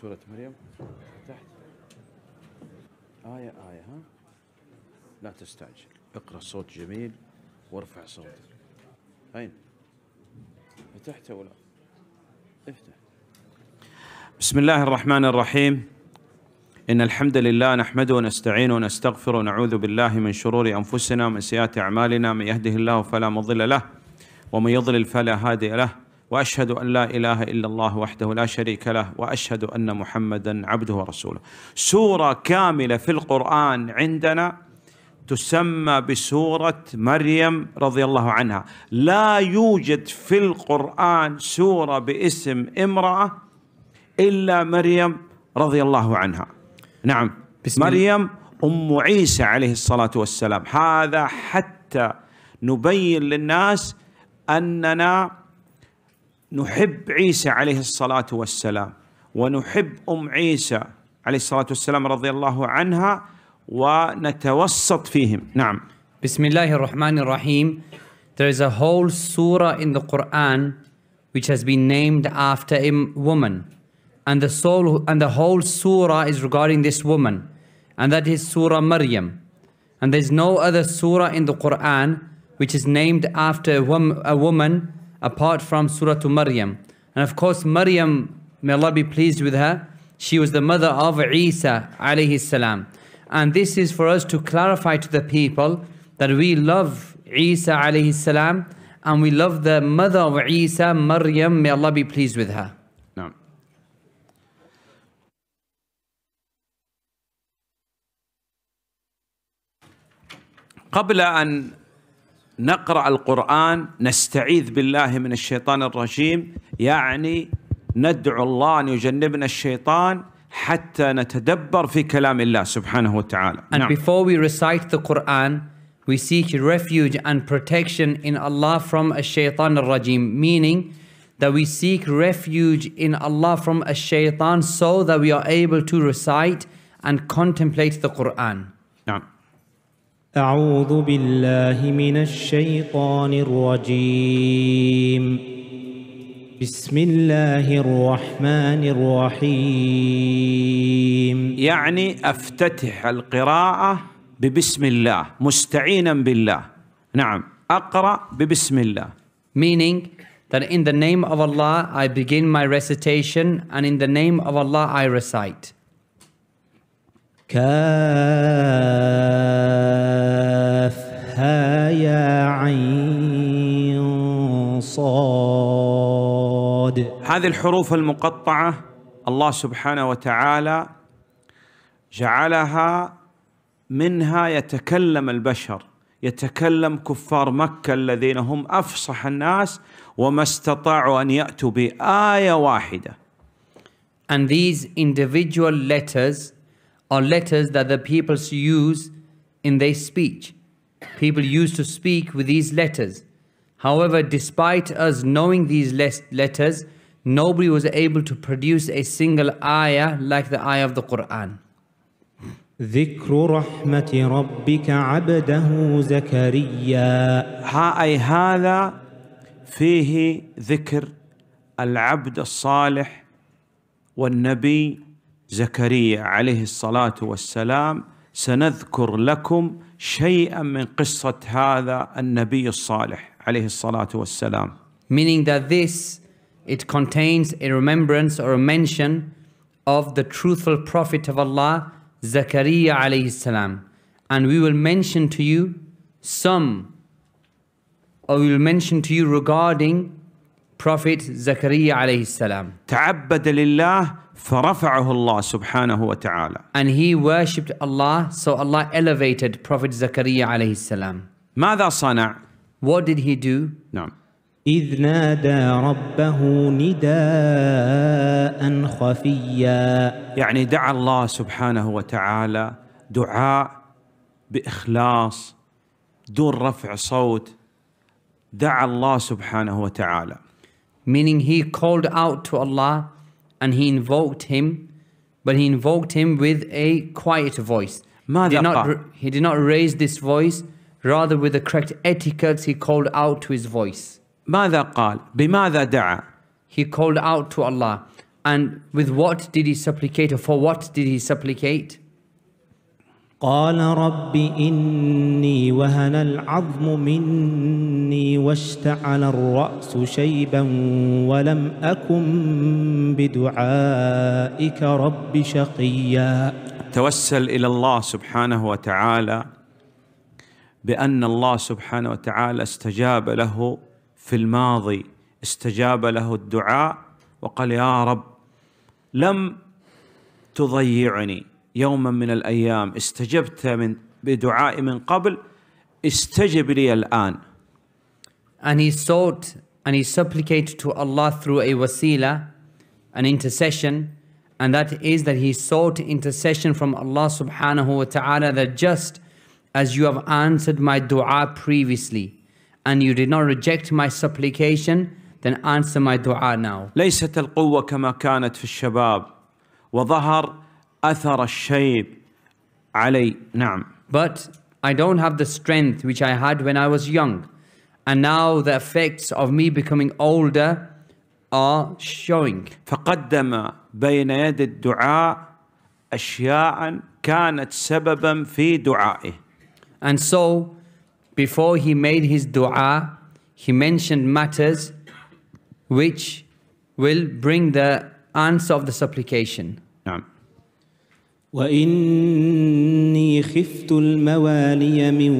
سورة مريم تحت آية آية ها لا تستعجل اقرأ صوت جميل وارفع صوتك أين فتحت ولا افتح بسم الله الرحمن الرحيم إن الحمد لله نحمده ونستعينه ونستغفره ونعوذ بالله من شرور أنفسنا ومن سيئات أعمالنا من يهده الله فلا مضل له ومن يضلل فلا هادي له واشهد ان لا اله الا الله وحده لا شريك له واشهد ان محمدا عبده ورسوله سوره كامله في القران عندنا تسمى بسوره مريم رضي الله عنها لا يوجد في القران سوره باسم امراه الا مريم رضي الله عنها نعم بسم مريم ام عيسى عليه الصلاه والسلام هذا حتى نبين للناس اننا نحب عيسى عليه الصلاة والسلام ونحب أم عيسى عليه الصلاة والسلام رضي الله عنها ونتوسط فيهم نعم بسم الله الرحمن الرحيم There is a whole surah in the Quran which has been named after a woman and the soul and the whole surah is regarding this woman and that is surah Maryam and there is no other surah in the Quran which is named after a, wom a woman apart from Surah Maryam. And of course, Maryam, may Allah be pleased with her, she was the mother of Isa alayhi salam. And this is for us to clarify to the people that we love Isa alayhi salam and we love the mother of Isa, Maryam, may Allah be pleased with her. قبل أن نقرا القران نستعيذ بالله من الشيطان الرجيم يعني ندعو الله ان يجنبنا الشيطان حتى نتدبر في كلام الله سبحانه وتعالى. And نعم. before we recite the Quran, we seek refuge and protection in Allah from الشيطان الرجيم, meaning that we seek refuge in Allah from الشيطان so that we are able to recite and contemplate the Quran. أعوذ بالله من الشيطان الرجيم بسم الله الرحمن الرحيم يعني أفتتح القراءة ببسم الله مستعينا بالله نعم أقرأ ببسم الله meaning that in the name of Allah I begin my recitation and in the name of Allah I recite كان يا عين صاد هذه الحروف المقطعة الله سبحانه وتعالى جعلها منها يتكلم البشر يتكلم كفار مكة الذين هم أفصح الناس وما استطاعوا أن يأتوا بآية واحدة And these individual letters are letters that the peoples use in their speech. people used to speak with these letters. However, despite us knowing these letters, nobody was able to produce a single ayah like the ayah of the Quran. ذكر رحمة ربك عبده زكريا أي هذا فيه ذكر العبد الصالح والنبي زكريا عليه الصلاة والسلام سنذكر لكم شيئا من قصة هذا النبي الصالح عليه الصلاة والسلام. Meaning that this it contains a remembrance or a mention of the truthful prophet of Allah Zakaria alayhi salam and we will mention to you some or we will mention to you regarding prophet Zakaria alayhi salam. تعبد لله فرفعه الله سبحانه وتعالى. And he worshipped Allah, so Allah elevated Prophet Zakaria عليه السلام. ماذا صنع؟ What did he do? نعم. إذ نادى ربه نداء خفيا. يعني دعا الله سبحانه وتعالى دعاء بإخلاص دون رفع صوت دعا الله سبحانه وتعالى. Meaning he called out to Allah and he invoked him, but he invoked him with a quiet voice. He did, not, he did not raise this voice, rather with the correct etiquette he called out to his voice. ماذا قال؟ بماذا دعا؟ He called out to Allah. And with what did he supplicate or for what did he supplicate? قال رب إني وهن العظم مني واشتعل الرأس شيبا ولم أكن بدعائك رب شقيا توسل إلى الله سبحانه وتعالى بأن الله سبحانه وتعالى استجاب له في الماضي استجاب له الدعاء وقال يا رب لم تضيعني يوما من الأيام استجبت من بدعائي من قبل استجب لي الآن and he sought and he supplicated to Allah through a wasila, an intercession, and that is that he sought intercession from Allah subhanahu wa ta'ala that just as you have answered my dua previously and you did not reject my supplication, then answer my dua now. ليست القوة كما كانت في الشباب وظهر أثر الشيب علي نعم But I don't have the strength which I had when I was young. And now the effects of me becoming older are showing. فقدم بين يد الدعاء أشياء كانت سببا في دعائه. And so before he made his dua, he mentioned matters which will bring the answer of the supplication. واني خفت الموالي من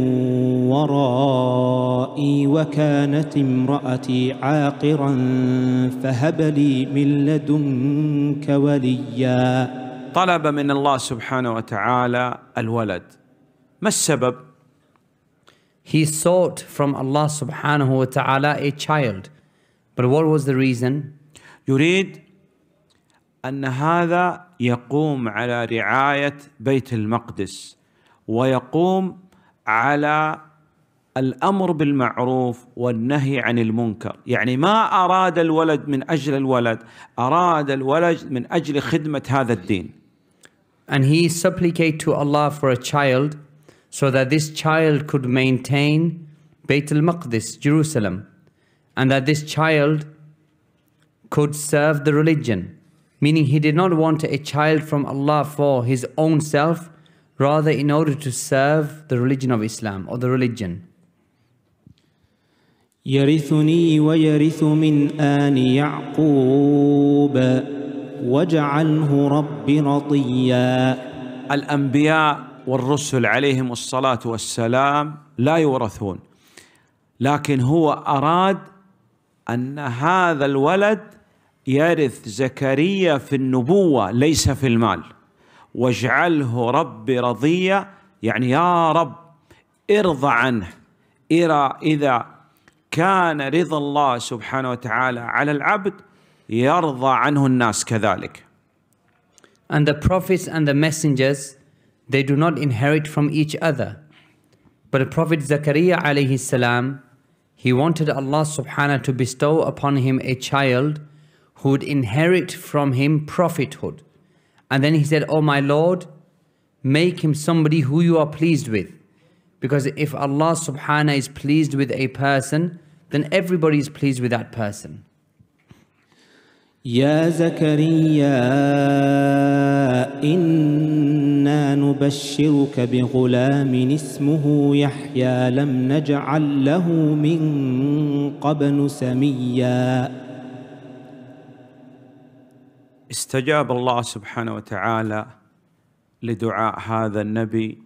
ورائي وكانت امراتي عاقرا فهب لي من لدنك وليا طلب من الله سبحانه وتعالى الولد ما السبب He sought from Allah subhanahu wa ta'ala a child. But what was the reason? يريد ان هذا يقوم على رعايه بيت المقدس ويقوم على الامر بالمعروف والنهي عن المنكر، يعني ما اراد الولد من اجل الولد، اراد الولد من اجل خدمه هذا الدين. And he supplicate to Allah for a child so that this child could maintain Bayt al-Maqdis, Jerusalem, and that this child could serve the religion. meaning he did not want a child from Allah for his own self, rather in order to serve the religion of Islam or the religion. يرثني ويرث من آل يعقوب واجعله رب رضيا الأنبياء والرسل عليهم الصلاة والسلام لا يورثون لكن هو أراد أن هذا الولد يرث زكريا في النبوة ليس في المال واجعله رب رضية يعني يا رب ارضى عنه إرى إذا كان رضا الله سبحانه وتعالى على العبد يرضى عنه الناس كذلك And the prophets and the messengers they do not inherit from each other but the prophet Zakaria alayhi salam he wanted Allah subhanahu to bestow upon him a child who'd inherit from him prophethood. And then he said, Oh, my Lord, make him somebody who you are pleased with. Because if Allah subhanahu is pleased with a person, then everybody is pleased with that person. يا inna إنا نبشرك بغلام اسمه يحيى لم نجعل له min قبل سميا استجاب الله سبحانه وتعالى لدعاء هذا النبي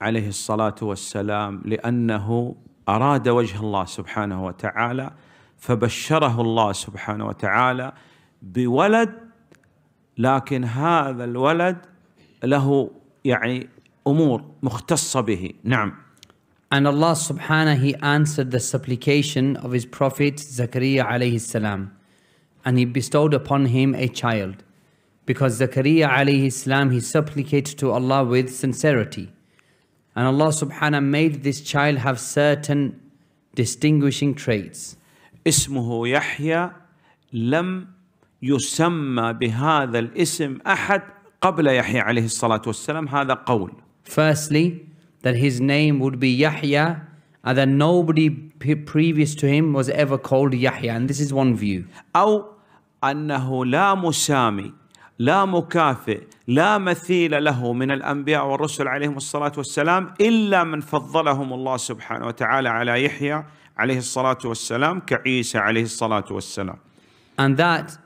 عليه الصلاه والسلام لانه اراد وجه الله سبحانه وتعالى فبشره الله سبحانه وتعالى بولد لكن هذا الولد له يعني امور مختصه به نعم And Allah subhanahu he answered the supplication of his prophet Zakaria alayhi salam. and he bestowed upon him a child. Because Zakaria alayhi salam, he supplicated to Allah with sincerity. And Allah subhanahu made this child have certain distinguishing traits. اسمه يحيى لم يسمى بهذا الاسم أحد قبل يحيى عليه الصلاة والسلام هذا قول. Firstly, that his name would be Yahya and that nobody previous to him was ever called Yahya and this is one view. أو انه لا مسامي لا مكافئ لا مثيل له من الانبياء والرسل عليهم الصلاه والسلام الا من فضلهم الله سبحانه وتعالى على يحيى عليه الصلاه والسلام كعيسى عليه الصلاه والسلام. And that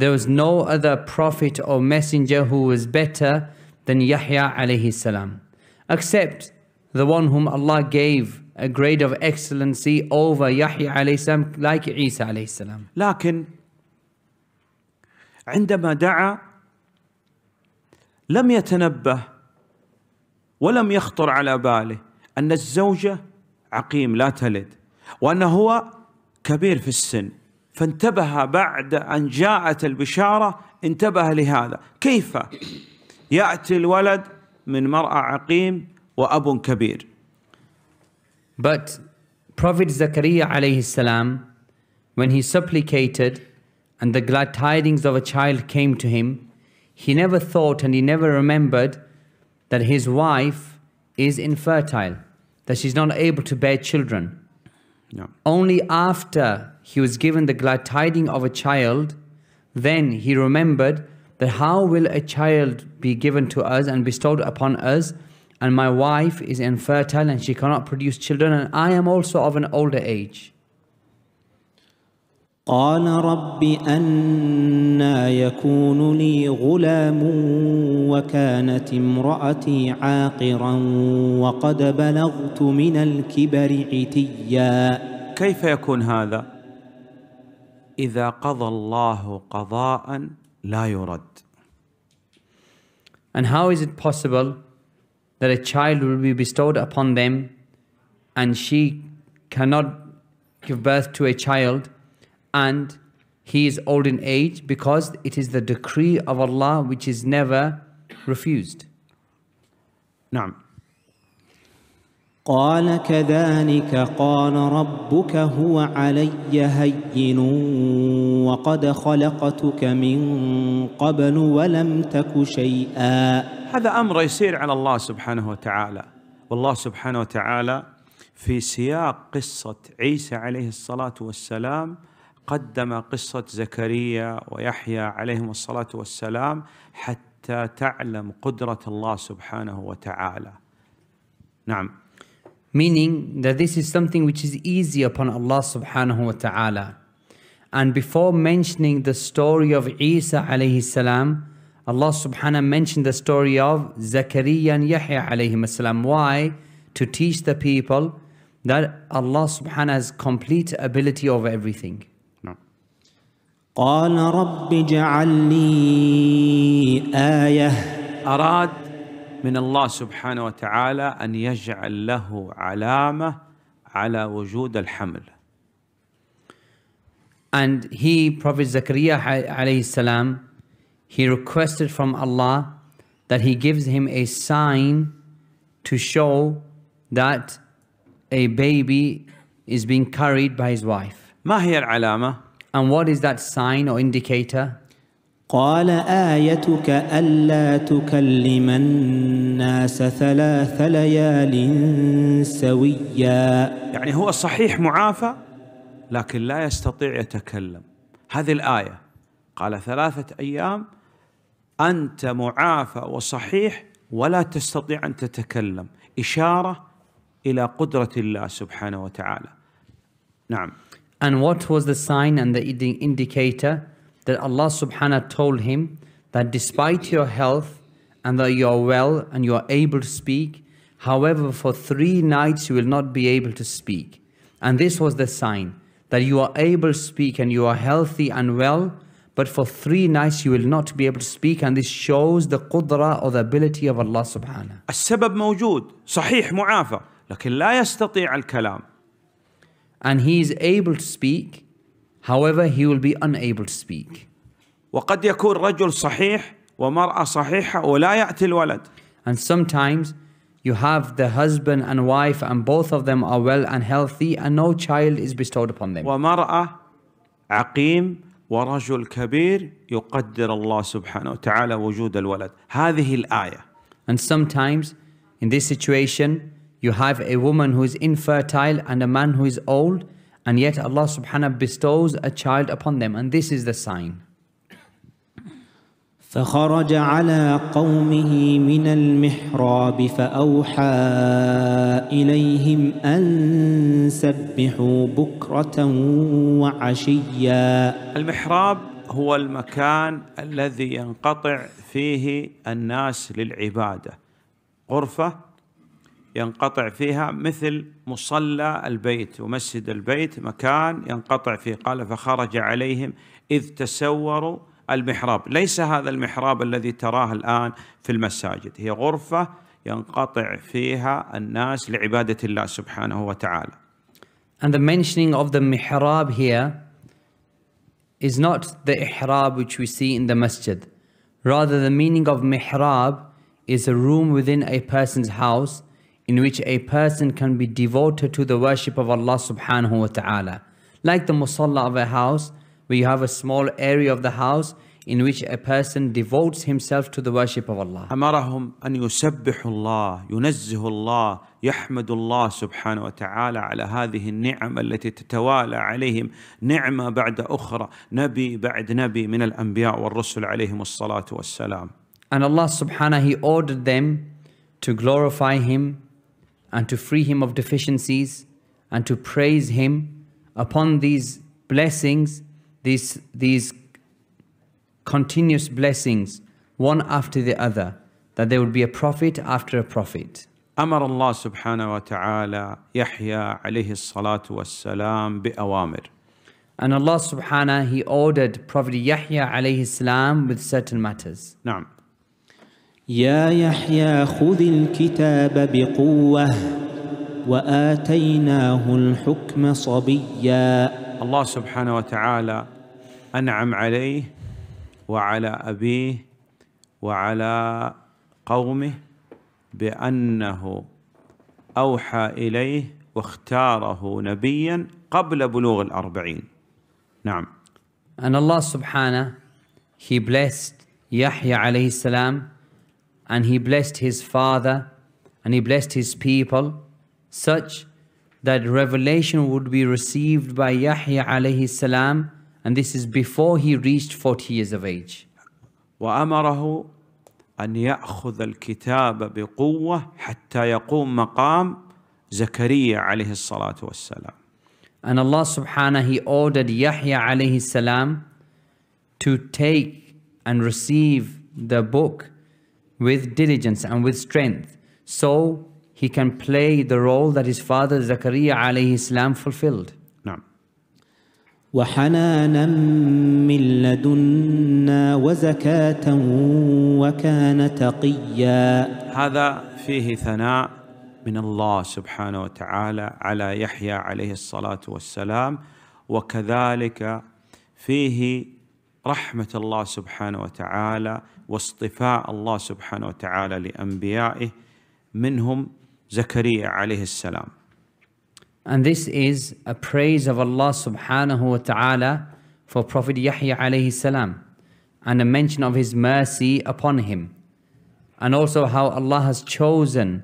there was no other prophet or messenger who was better than Yahya عليه السلام except the one whom Allah gave a grade of excellency over Yahya عليه السلام like Isa عليه السلام. لكن عندما دعا لم يتنبه ولم يخطر على باله أن الزوجة عقيم لا تلد وأنه هو كبير في السن فانتبه بعد أن جاءت البشارة انتبه لهذا كيف يأتي الولد من مرأة عقيم وأب كبير But Prophet Zakaria عليه السلام when he supplicated and the glad tidings of a child came to him, he never thought and he never remembered that his wife is infertile, that she's not able to bear children. No. Only after he was given the glad tiding of a child, then he remembered that how will a child be given to us and bestowed upon us, and my wife is infertile and she cannot produce children, and I am also of an older age. قال رب أنا يكون لي غلام وكانت امرأتي عاقرا وقد بلغت من الكبر عتيا كيف يكون هذا إذا قضى الله قضاء لا يرد And how is it possible that a child will be bestowed upon them and she cannot give birth to a child and he is old in age because it is the decree of Allah which is never refused. نعم. قال كذلك قال ربك هو علي هين وقد خلقتك من قبل ولم تك شيئا هذا امر يسير على الله سبحانه وتعالى والله سبحانه وتعالى في سياق قصه عيسى عليه الصلاه والسلام قدم قصة زكريا ويحيى عليهم الصلاة والسلام حتى تعلم قدرة الله سبحانه وتعالى نعم meaning that this is something which is easy upon Allah subhanahu wa ta'ala and before mentioning the story of Isa alayhi salam Allah subhanahu mentioned the story of Zakariya and Yahya alayhi salam why to teach the people that Allah subhanahu has complete ability over everything قال رب اجعل لي آية أراد من الله سبحانه وتعالى أن يجعل له علامة على وجود الحمل And he, Prophet zakaria alayhi salam, he requested from Allah that he gives him a sign to show that a baby is being carried by his wife. ما هي العلامة؟ And what is that sign or indicator? قال آيتك ألا تكلم الناس ثلاث ليال سويا يعني هو صحيح معافى لكن لا يستطيع يتكلم هذه الآية قال ثلاثة أيام أنت معافى وصحيح ولا تستطيع أن تتكلم إشارة إلى قدرة الله سبحانه وتعالى نعم And what was the sign and the indicator that Allah subhanahu told him that despite your health and that you are well and you are able to speak, however, for three nights you will not be able to speak. And this was the sign that you are able to speak and you are healthy and well, but for three nights you will not be able to speak and this shows the قدرة or the ability of Allah subhanahu. السبب موجود صحيح معافى لكن لا يستطيع الكلام and he is able to speak however he will be unable to speak وقد يكون رجل صحيح ومرأة صحيحة ولا يأتي الولد and sometimes you have the husband and wife and both of them are well and healthy and no child is bestowed upon them ومرأة عقيم ورجل كبير يقدر الله سبحانه وتعالى وجود الولد هذه الآية and sometimes in this situation You have a woman who is infertile and a man who is old, and yet Allah subhanahu wa bestows a child upon them, and this is the sign. فخرج على قومه من المحراب فأوحى إليهم أن سبحوا بكرة وعشيا المحراب هو المكان الذي ينقطع فيه الناس للعبادة غرفة ينقطع فيها مثل مصلى البيت ومسجد البيت مكان ينقطع فيه قال فخرج عليهم إذ تسوروا المحراب ليس هذا المحراب الذي تراه الآن في المساجد هي غرفة ينقطع فيها الناس لعبادة الله سبحانه وتعالى And the mentioning of the mihrab here is not the ihrab which we see in the masjid. Rather, the meaning of mihrab is a room within a person's house in which a person can be devoted to the worship of Allah subhanahu wa ta'ala. Like the musalla of a house, where you have a small area of the house in which a person devotes himself to the worship of Allah. أمرهم أن يسبحوا الله ينزه الله يحمد الله سبحانه وتعالى على هذه النعم التي تتوالى عليهم نعمة بعد أخرى نبي بعد نبي من الأنبياء والرسل عليهم الصلاة والسلام. And Allah subhanahu he ordered them to glorify him and to free him of deficiencies and to praise him upon these blessings, these, these continuous blessings, one after the other, that there would be a prophet after a prophet. أمر الله سبحانه وتعالى يحيى عليه الصلاة والسلام بأوامر And Allah subhanahu, He ordered Prophet Yahya alayhi salam with certain matters. نعم يا يحيى خذ الكتاب بقوة وآتيناه الحكم صبيا الله سبحانه وتعالى أنعم عليه وعلى أبيه وعلى قومه بأنه أوحى إليه واختاره نبيا قبل بلوغ الأربعين نعم And Allah subhanahu, He blessed Yahya alayhi salam and he blessed his father and he blessed his people such that revelation would be received by Yahya alayhi salam and this is before he reached 40 years of age. وأمره أن يأخذ الكتاب بقوة حتى يقوم مقام زكريا عليه الصلاة والسلام. And Allah subhanahu he ordered Yahya alayhi salam to take and receive the book with diligence and with strength so he can play the role that his father Zakaria alayhi salam fulfilled. نعم. وحنانا من لدنا وزكاة وكان تقيا. هذا فيه ثناء من الله سبحانه وتعالى على يحيى عليه الصلاة والسلام وكذلك فيه رحمة الله سبحانه وتعالى واصطفاء الله سبحانه وتعالى لأنبيائه منهم زكريا عليه السلام. And this is a praise of Allah subhanahu wa ta'ala for Prophet Yahya alayhi salam and a mention of his mercy upon him and also how Allah has chosen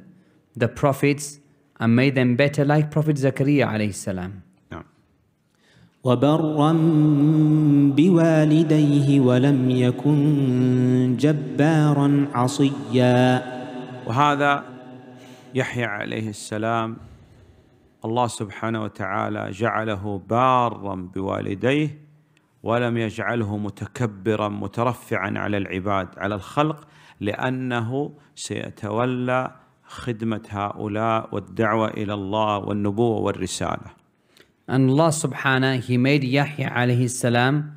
the prophets and made them better like Prophet Zakaria alayhi salam. وبرا بوالديه ولم يكن جبارا عصيا وهذا يحيى عليه السلام الله سبحانه وتعالى جعله بارا بوالديه ولم يجعله متكبرا مترفعا على العباد على الخلق لانه سيتولى خدمه هؤلاء والدعوه الى الله والنبوه والرساله And Allah subhanahu, He made Yahya alayhi salam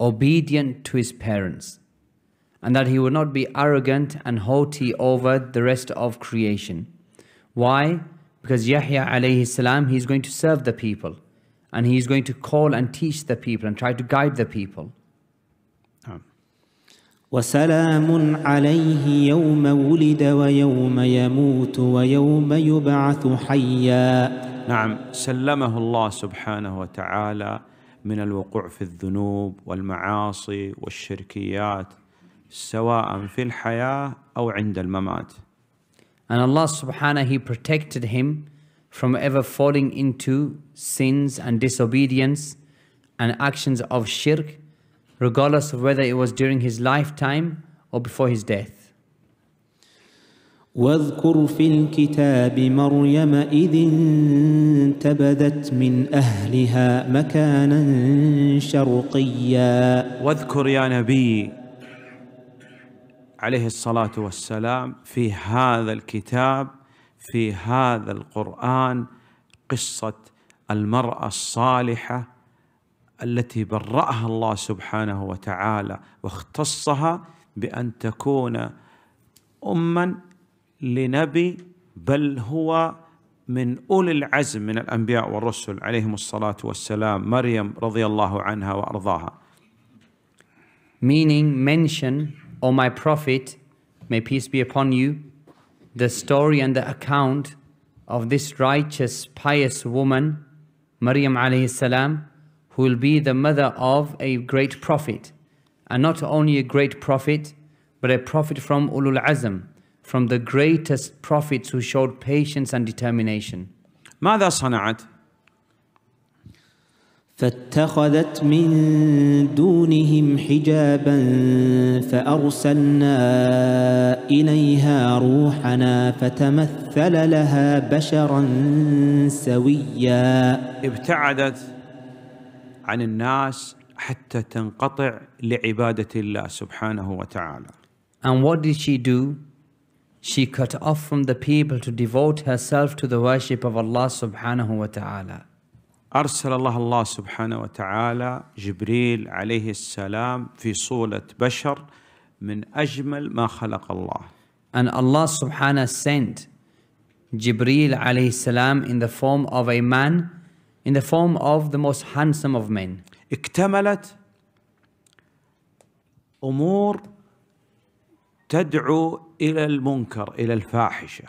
obedient to his parents and that he would not be arrogant and haughty over the rest of creation. Why? Because Yahya alayhi salam, he's going to serve the people and he's going to call and teach the people and try to guide the people. وسلام عليه يوم ولد ويوم يموت ويوم يبعث حيا نعم سلمه الله سبحانه وتعالى من الوقوع في الذنوب والمعاصي والشركيات سواء في الحياة أو عند الممات And Allah subhanahu he protected him from ever falling into sins and disobedience and actions of shirk regardless of whether it was during his lifetime or before his death. واذكر في الكتاب مريم اذ انتبذت من اهلها مكانا شرقيا واذكر يا نبي عليه الصلاه والسلام في هذا الكتاب في هذا القران قصه المراه الصالحه التي براها الله سبحانه وتعالى واختصها بان تكون اما لنبي بل هو من اولي العزم من الانبياء والرسل عليهم الصلاه والسلام مريم رضي الله عنها وارضاها meaning mention O my prophet may peace be upon you the story and the account of this righteous pious woman Maryam alayhi salam who will be the mother of a great prophet and not only a great prophet but a prophet from ulul azm from the greatest prophets who showed patience and determination. ماذا صنعت؟ فاتخذت من دونهم حجابا فأرسلنا إليها روحنا فتمثل لها بشرا سويا ابتعدت عن الناس حتى تنقطع لعبادة الله سبحانه وتعالى And what did she do? she cut off from the people to devote herself to the worship of Allah subhanahu wa ta'ala. أرسل الله الله سبحانه وتعالى جبريل عليه السلام في صولة بشر من أجمل ما خلق الله. And Allah subhanahu sent Jibril عليه السلام in the form of a man, in the form of the most handsome of men. اكتملت أمور تدعو الى المنكر الى الفاحشه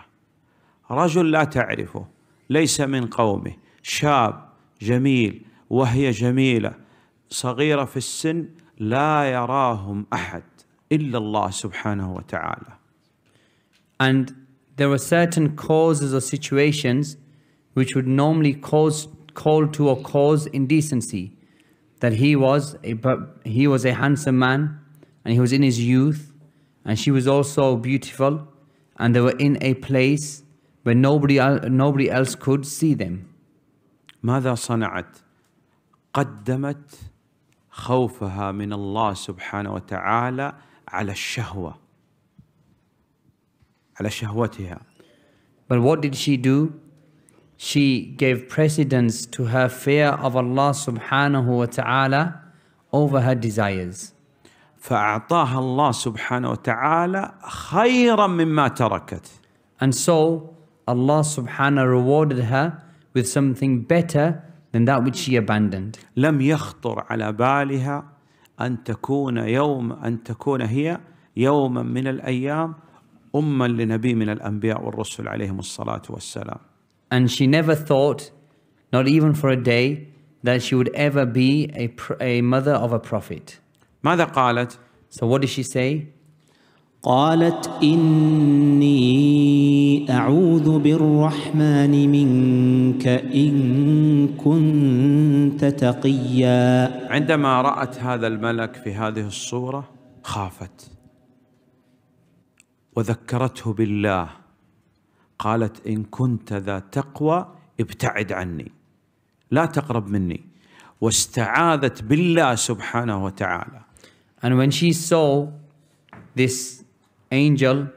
رجل لا تعرفه ليس من قومه شاب جميل وهي جميله صغيره في السن لا يراهم احد الا الله سبحانه وتعالى and there were certain causes or situations which would normally cause call to or cause indecency that he was a he was a handsome man and he was in his youth and she was also beautiful, and they were in a place where nobody, nobody else could see them. ماذا صنعت؟ قدمت خوفها من الله سبحانه وتعالى على الشهوة على شهوتها But what did she do? She gave precedence to her fear of Allah subhanahu wa ta'ala over her desires. فأعطاها الله سبحانه وتعالى خيرا مما تركت. And so Allah سبحانه rewarded her with something better than that which she abandoned. لم يخطر على بالها أن تكون يوم أن تكون هي يوما من الأيام أما لنبي من الأنبياء والرسل عليهم الصلاة والسلام. And she never thought, not even for a day, that she would ever be a, a mother of a prophet. ماذا قالت؟ So what did she say? قالت إني أعوذ بالرحمن منك إن كنت تقيا عندما رأت هذا الملك في هذه الصورة خافت وذكرته بالله قالت إن كنت ذا تقوى ابتعد عني لا تقرب مني واستعاذت بالله سبحانه وتعالى And when she saw this angel,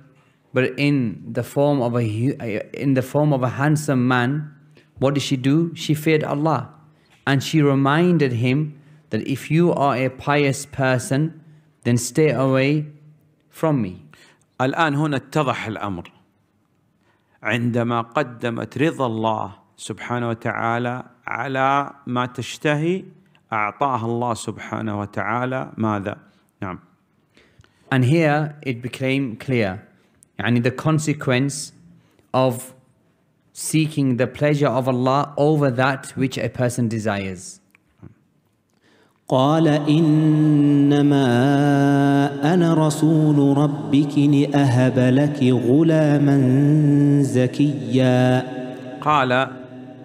but in the form of a in the form of a handsome man, what did she do? She feared Allah, and she reminded him that if you are a pious person, then stay away from me. الآن هنا اتضح الأمر عندما قدمت رضا الله سبحانه وتعالى على ما تشتهي أعطاها الله سبحانه وتعالى ماذا؟ نعم and here it became clear يعني the consequence of seeking the pleasure of Allah over that which a person desires قال إنما أنا رسول ربك لأهب لك غلاما زكيا قال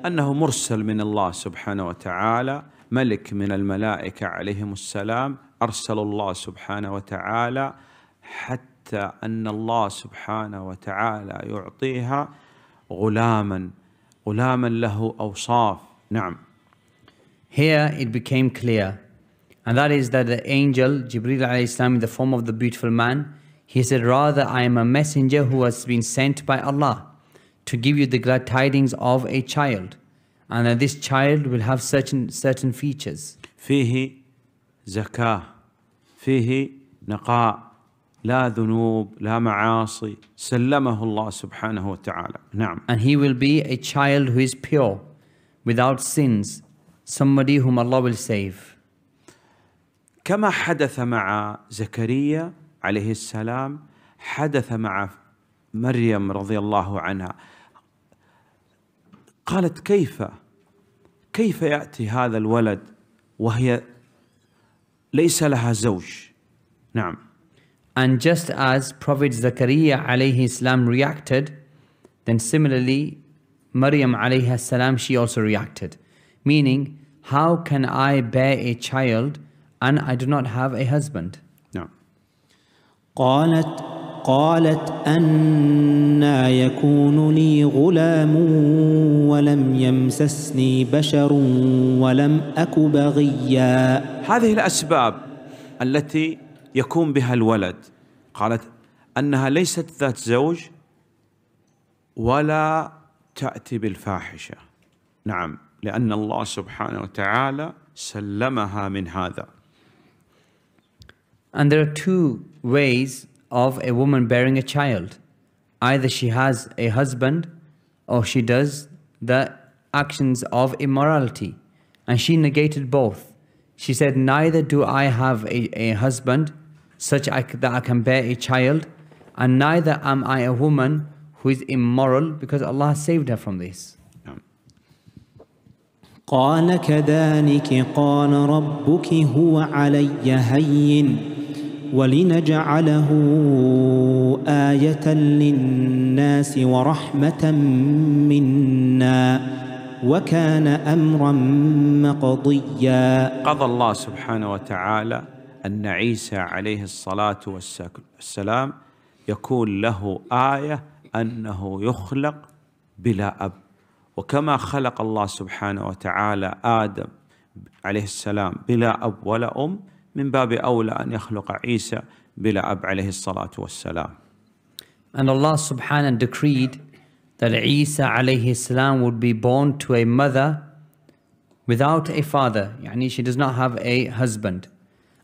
أنه مرسل من الله سبحانه وتعالى ملك من الملائكة عليهم السلام أرسل الله سبحانه وتعالى حتى أن الله سبحانه وتعالى يعطيها غلاما غلاما له أوصاف نعم Here it became clear and that is that the angel Jibril alayhi in the form of the beautiful man he said rather I am a messenger who has been sent by Allah to give you the glad tidings of a child and that this child will have certain certain features فيه زكاه فيه نقاء لا ذنوب لا معاصي سلمه الله سبحانه وتعالى نعم and he will be a child who is pure without sins somebody whom Allah will save كما حدث مع زكريا عليه السلام حدث مع مريم رضي الله عنها قالت كيف كيف ياتي هذا الولد وهي ليس لها زوج نعم And just as Prophet Zakaria alayhi salam reacted, then similarly Maryam alayhi salam she also reacted. Meaning, how can I bear a child and I do not have a husband? No. قالت قالت أنا يكون لي غلام ولم يمسسني بشر ولم أك بغيا هذه الأسباب التي يكون بها الولد قالت أنها ليست ذات زوج ولا تأتي بالفاحشة نعم لأن الله سبحانه وتعالى سلمها من هذا And there are two ways of a woman bearing a child. Either she has a husband or she does the actions of immorality. And she negated both. She said, Neither do I have a, a husband such that I can bear a child, and neither am I a woman who is immoral because Allah saved her from this. قال كذلك قال ربك هو علي هين ولنجعله آية للناس ورحمة منا وكان أمرا مقضيا قضى الله سبحانه وتعالى أن عيسى عليه الصلاة والسلام يكون له آية أنه يخلق بلا أب وكما خلق الله سبحانه وتعالى آدم عليه السلام بلا أب ولا أم من باب أولى أن يخلق عيسى بلا أب عليه الصلاة والسلام. And Allah subhanahu decreed that Isa alayhi salam would be born to a mother without a father. Yani she does not have a husband.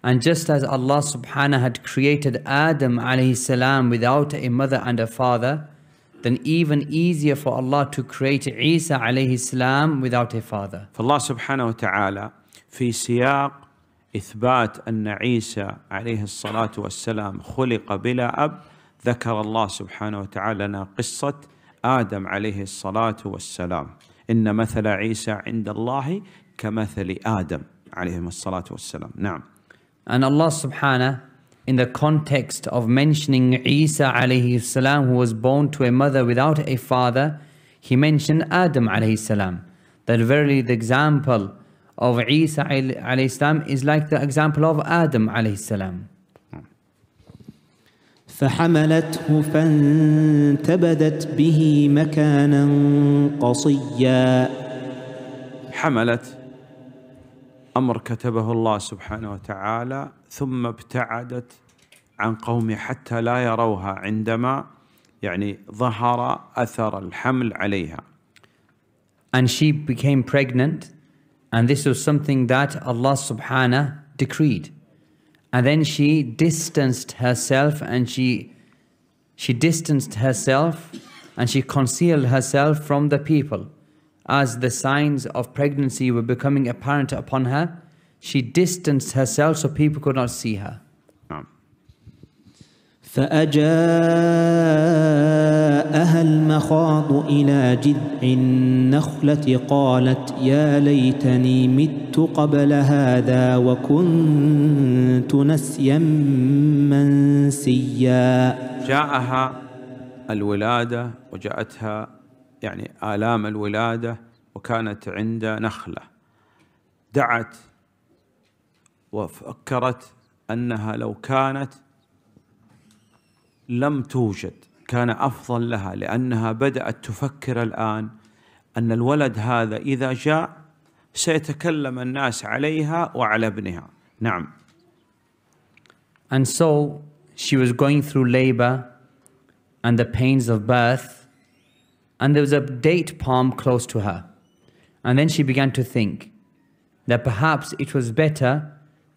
And just as Allah subhanahu had created Adam alayhi salam without a mother and a father, then even easier for Allah to create Isa alayhi salam without a father. Subhanahu wa Taala, في سياق إثبات أن عيسى عليه الصلاة والسلام خلق بلا أب ذكر الله سبحانه وتعالى لنا قصة آدم عليه الصلاة والسلام إن مثل عيسى عند الله كمثل آدم عليه الصلاة والسلام نعم أن الله سبحانه in the context of mentioning Isa عليه السلام who was born to a mother without a father he mentioned Adam عليه السلام that verily the example of Isa alayhi salam is like the example of Adam alayhi salam. فحملته فانتبذت به مكانا قصيا حملت امر كتبه الله سبحانه وتعالى ثم ابتعدت عن قومي حتى لا يروها عندما يعني ظهر اثر الحمل عليها and she became pregnant And this was something that Allah subhanahu decreed. And then she distanced herself and she she distanced herself and she concealed herself from the people. As the signs of pregnancy were becoming apparent upon her, she distanced herself so people could not see her. فأجاءها المخاض إلى جذع النخلة قالت يا ليتني مت قبل هذا وكنت نسيا منسيا جاءها الولادة وجاءتها يعني آلام الولادة وكانت عند نخلة دعت وفكرت أنها لو كانت لم توجد كان أفضل لها لأنها بدأت تفكر الآن أن الولد هذا إذا جاء سيتكلم الناس عليها وعلى ابنها نعم And so she was going through labor and the pains of birth and there was a date palm close to her. And then she began to think that perhaps it was better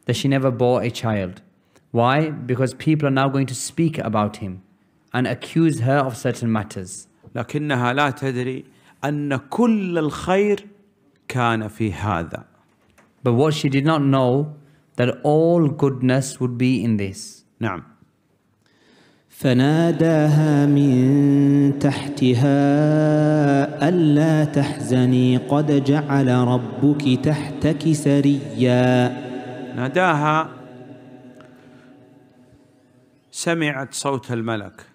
that she never bore a child. Why? Because people are now going to speak about him and accuse her of certain matters. لكنها لا تدري أن كل الخير كان في هذا. But what she did not know that all goodness would be in this. نعم. فناداها من تحتها ألا تحزني قد جعل ربك تحتك سريا ناداها سمعت صوت الملك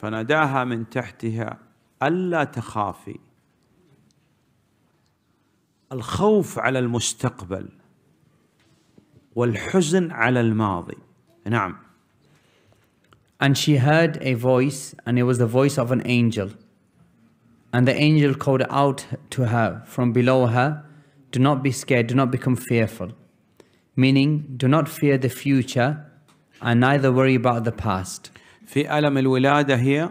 فناداها من تحتها ألا تخافي الخوف على المستقبل والحزن على الماضي نعم And she heard a voice, and it was the voice of an angel. And the angel called out to her from below her, Do not be scared, do not become fearful. Meaning, do not fear the future and neither worry about the past. في ألم الولادة هي,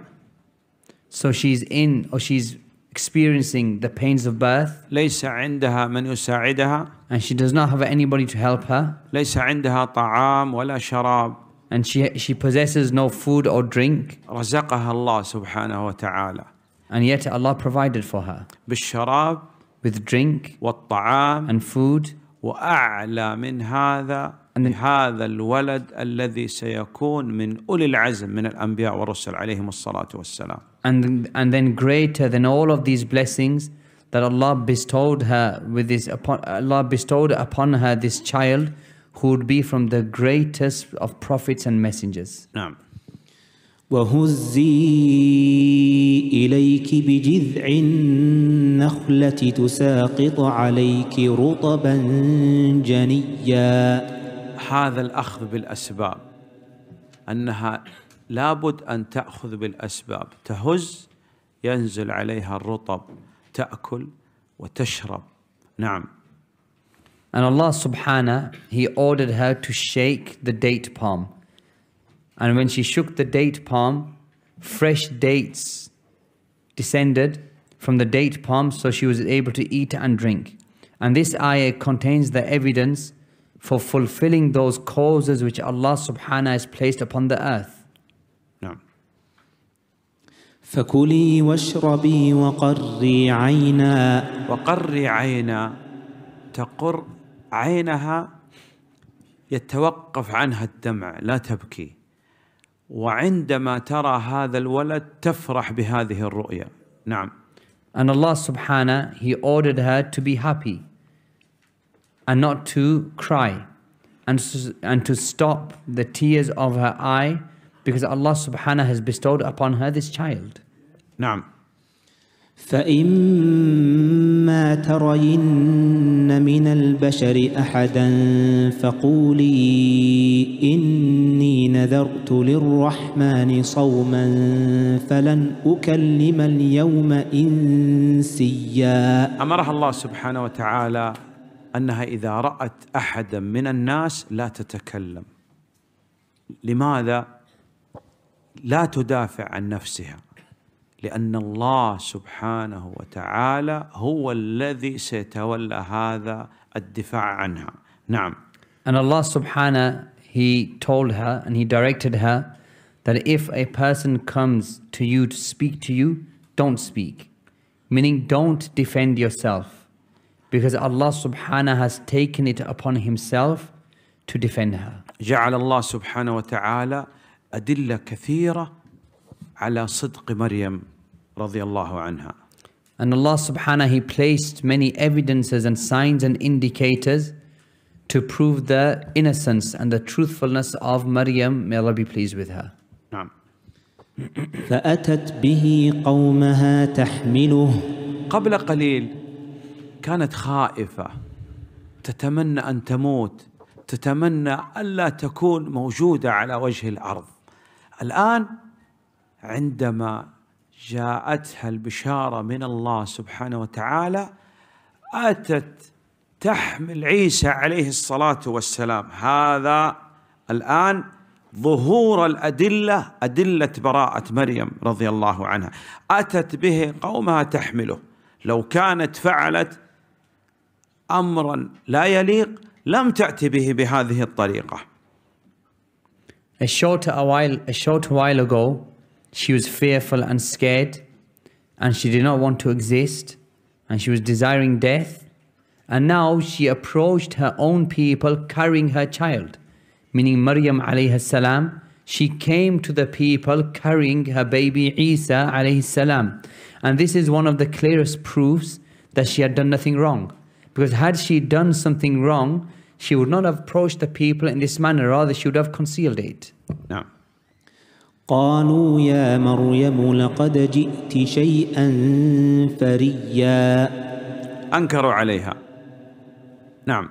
So she's in or she's experiencing the pains of birth. ليس عندها من يساعدها. And she does not have anybody to help her. ليس عندها طعام ولا شراب. And she she possesses no food or drink. رزقها الله سبحانه وتعالى. And yet Allah provided for her. بالشراب. With drink. والطعام. And food. وأعلى من هذا أن هذا الولد الذي سيكون من أولي العزم من الأنبياء والرسل عليهم الصلاة والسلام. And, and then greater than all of these blessings that Allah bestowed her with this upon Allah bestowed upon her this child who would be from the greatest of prophets and messengers. نعم. وهزي إليك بجذع النخلة تساقط عليك رطبا جنيا هذا الأخذ بالأسباب أنها لابد أن تأخذ بالأسباب تهز ينزل عليها الرطب تأكل وتشرب نعم And Allah subhanahu, He ordered her to shake the date palm. And when she shook the date palm, fresh dates descended from the date palm, so she was able to eat and drink. And this ayah contains the evidence for fulfilling those causes which Allah subhanahu has placed upon the earth. نعم. فكلي واشربي وقري عينا وقري عينا تقر عينها يتوقف عنها الدمع لا تبكي وعندما ترى هذا الولد تفرح بهذه الرؤيا نعم And Allah subhanahu he ordered her to be happy and not to cry and, and to stop the tears of her eye because Allah subhanahu has bestowed upon her this child. Naam. فإما ترين من البشر أحدا فقولي إني نذرت للرحمن صوما فلن أكلم اليوم إنسيا أمرها الله سبحانه وتعالى انها اذا رات احدا من الناس لا تتكلم لماذا لا تدافع عن نفسها لان الله سبحانه وتعالى هو الذي سيتولى هذا الدفاع عنها نعم and Allah subhanahu he told her and he directed her that if a person comes to you to speak to you don't speak meaning don't defend yourself because Allah subhanahu has taken it upon himself to defend her. جعل الله سبحانه وتعالى أدلة كثيرة على صدق مريم رضي الله عنها. And Allah subhanahu he placed many evidences and signs and indicators to prove the innocence and the truthfulness of Maryam may Allah be pleased with her. نعم. فأتت به قومها تحمله قبل قليل كانت خائفة تتمنى أن تموت تتمنى ألا تكون موجودة على وجه الأرض الآن عندما جاءتها البشارة من الله سبحانه وتعالى أتت تحمل عيسى عليه الصلاة والسلام هذا الآن ظهور الأدلة أدلة براءة مريم رضي الله عنها أتت به قومها تحمله لو كانت فعلت امرا لا يليق لم تأتي به بهذه الطريقة. A short a while a short while ago she was fearful and scared and she did not want to exist and she was desiring death and now she approached her own people carrying her child meaning Maryam alayhi salam she came to the people carrying her baby Isa alayhi salam and this is one of the clearest proofs that she had done nothing wrong. Because had she done something wrong, she would not have approached the people in this manner, rather she would have concealed it. Now. قالوا يا مريم لقد جئت شيئا فريا أنكروا عليها نعم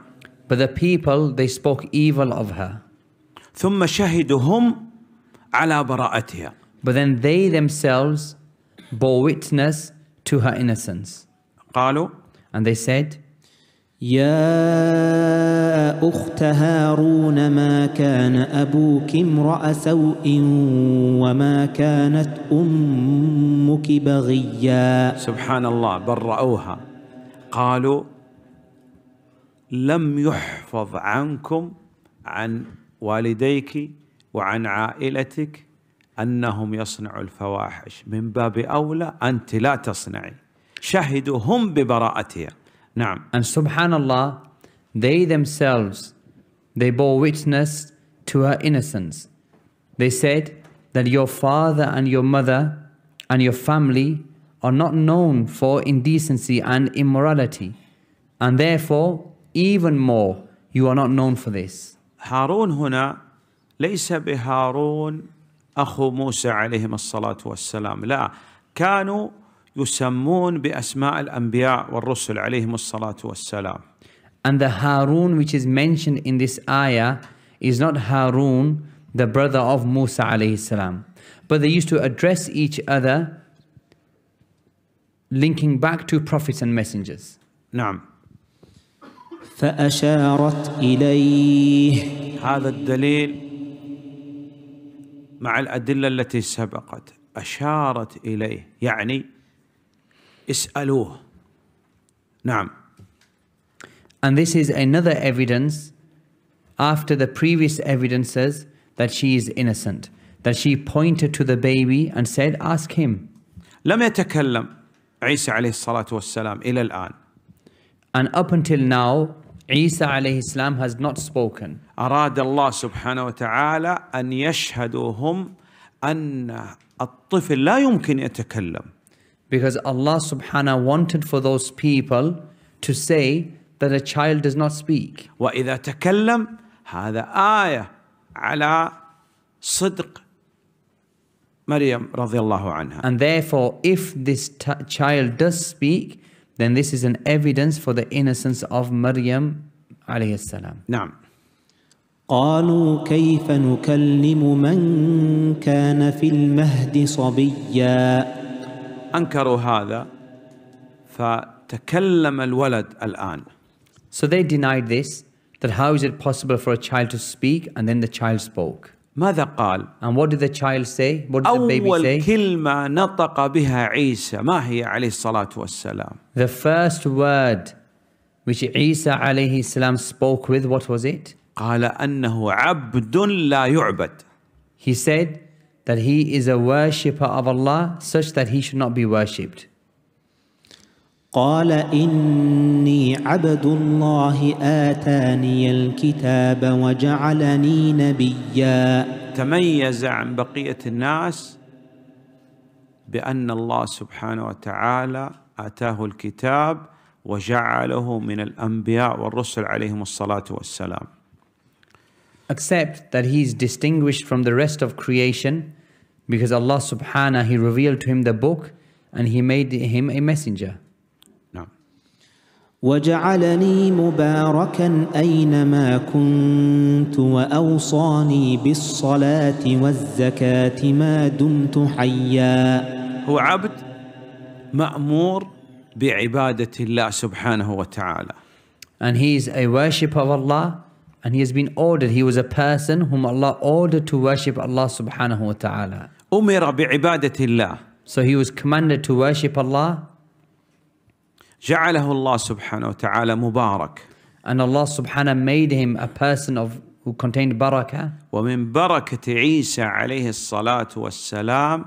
But the people, they spoke evil of her. ثم هُمْ على براءتها But then they themselves bore witness to her innocence. قالوا And they said يا أخت هارون ما كان أبوك امرأ سوء وما كانت أمك بغيا سبحان الله برأوها قالوا لم يحفظ عنكم عن والديك وعن عائلتك أنهم يصنعوا الفواحش من باب أولى أنت لا تصنعي شهدوا هم ببراءتها Now, And subhanallah, they themselves, they bore witness to her innocence. They said that your father and your mother and your family are not known for indecency and immorality. And therefore, even more, you are not known for this. Harun هنا ليس بهارون أخو موسى عليهم الصلاة والسلام لا كانوا يسمون بأسماء الأنبياء والرسل عليهم الصلاة والسلام. And the Harun which is mentioned in this ayah is not Harun, the brother of Musa عليه السلام But they used to address each other linking back to prophets and messengers. نعم. فأشارت إليه هذا الدليل مع الأدلة التي سبقت أشارت إليه يعني اسألوه نعم And this is another evidence after the previous evidences that she is innocent. That she pointed to the baby and said, ask him. لم يتكلم عيسى عليه الصلاة والسلام إلى الآن. And up until now, Isa عليه السلام has not spoken. أراد الله سبحانه وتعالى أن يشهدوا هم أن الطفل لا يمكن يتكلم. Because Allah subhanahu wanted for those people to say that a child does not speak. وإذا تكلم هذا آية على صدق مريم رضي الله عنها. And therefore, if this child does speak, then this is an evidence for the innocence of Maryam عليه السلام. نعم. قالوا كيف نكلم من كان في المهد صبيا أنكروا هذا فتكلم الولد الآن So they denied this that how is it possible for a child to speak and then the child spoke ماذا قال and what did the child say what did the baby say أول كلمة نطق بها عيسى ما هي عليه الصلاة والسلام the first word which عيسى عليه السلام spoke with what was it قال أنه عبد لا يعبد he said that he is a worshipper of Allah such that he should not be worshipped. قال إني عبد الله آتاني الكتاب وجعلني نبيا تميز عن بقية الناس بأن الله سبحانه وتعالى آتاه الكتاب وجعله من الأنبياء والرسل عليهم الصلاة والسلام accept that he is distinguished from the rest of creation because Allah subhanahu he revealed to him the book and he made him a messenger. Now. وجعلني مباركا أينما كنت وأوصاني بالصلاة والزكاة ما دمت حيا هو عبد مأمور بعبادة الله سبحانه وتعالى and he is a worshiper of Allah and he has been ordered he was a person whom Allah ordered to worship Allah subhanahu wa ta'ala أمر بعبادة الله so he was commanded to worship Allah جعله الله سبحانه وتعالى مبارك and Allah subhanahu made him a person of who contained barakah ومن بركة عيسى عليه الصلاة والسلام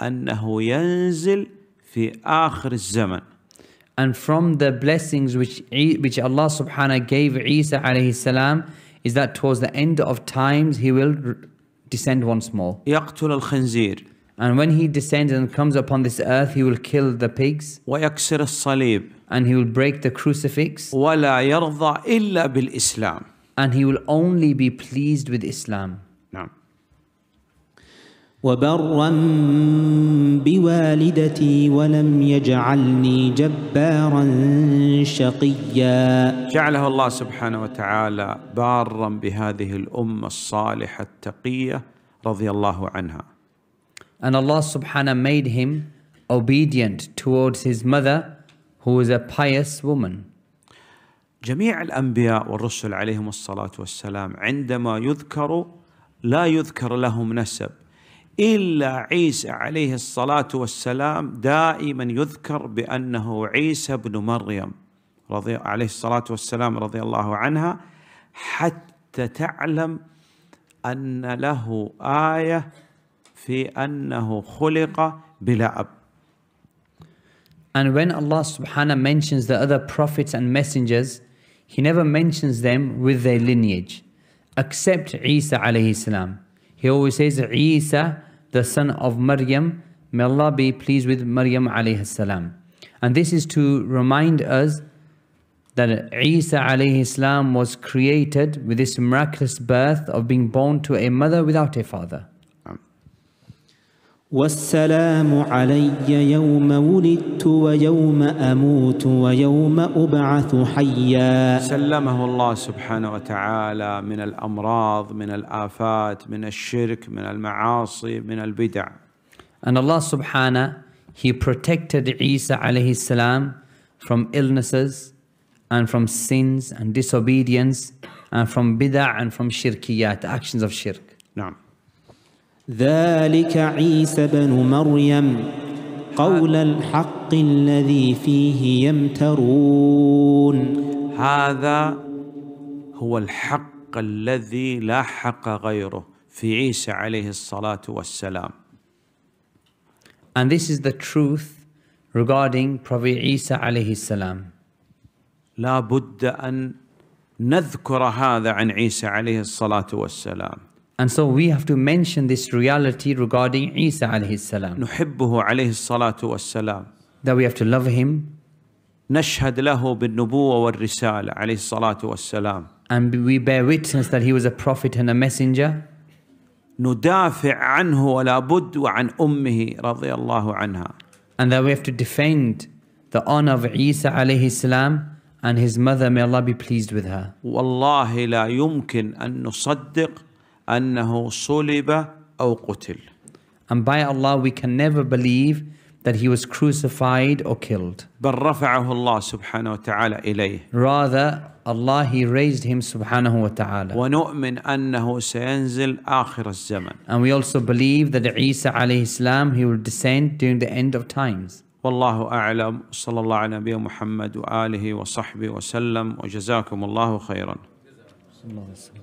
أنه ينزل في آخر الزمن and from the blessings which which Allah subhanahu gave Isa alayhi salam is that towards the end of times he will descend once more. يقتل الخنزير. And when he descends and comes upon this earth, he will kill the pigs. ويكسر الصليب. And he will break the crucifix. ولا يرضى إلا بالإسلام. And he will only be pleased with Islam. نعم. No. وبرا بوالدتي ولم يجعلني جبارا شقيا جعله الله سبحانه وتعالى بارا بهذه الامه الصالحه التقيه رضي الله عنها And Allah subhanahu made him obedient towards his mother who was a pious woman. جميع الانبياء والرسل عليهم الصلاه والسلام عندما يذكروا لا يذكر لهم نسب إلا عيسى عليه الصلاة والسلام دائما يذكر بأنه عيسى بن مريم رضي عليه الصلاة والسلام رضي الله عنها حتى تعلم أن له آية في أنه خلق بلا أب And when Allah subhanahu mentions the other prophets and messengers, He never mentions them with their lineage, except Isa alayhi salam. He always says Isa the son of Maryam. May Allah be pleased with Maryam alayhi salam. And this is to remind us that Isa alayhi salam was created with this miraculous birth of being born to a mother without a father. والسلام علي يوم ولدت ويوم أموت ويوم أبعث حيا سلمه الله سبحانه وتعالى من الأمراض من الآفات من الشرك من المعاصي من البدع And Allah subhanahu He protected Isa alayhi salam from illnesses and from sins and disobedience and from bid'ah and from shirkiyat, actions of shirk. نعم. ذلك عيسى بن مريم قول الحق الذي فيه يمترون هذا هو الحق الذي لا حق غيره في عيسى عليه الصلاة والسلام And this is the truth regarding Prophet Isa عليه السلام لا بد أن نذكر هذا عن عيسى عليه الصلاة والسلام And so we have to mention this reality regarding Isa alayhi salam. نحبه عليه الصلاة والسلام. That we have to love him. نشهد له بالنبوة والرسالة عليه الصلاة والسلام. And we bear witness that he was a prophet and a messenger. ندافع عنه ولا بد وعن أمه رضي الله عنها. And that we have to defend the honor of Isa alayhi salam and his mother may Allah be pleased with her. والله لا يمكن أن نصدق أنه صلب أو قتل. And by Allah we can never believe that he was crucified or killed. بل رفعه الله سبحانه وتعالى إليه. Rather Allah he raised him سبحانه وتعالى. ونؤمن أنه سينزل آخر الزمن. And we also believe that عيسى عليه السلام he will descend during the end of times. والله أعلم صلى الله على نبينا محمد وآله وصحبه وسلم وجزاكم الله خيرا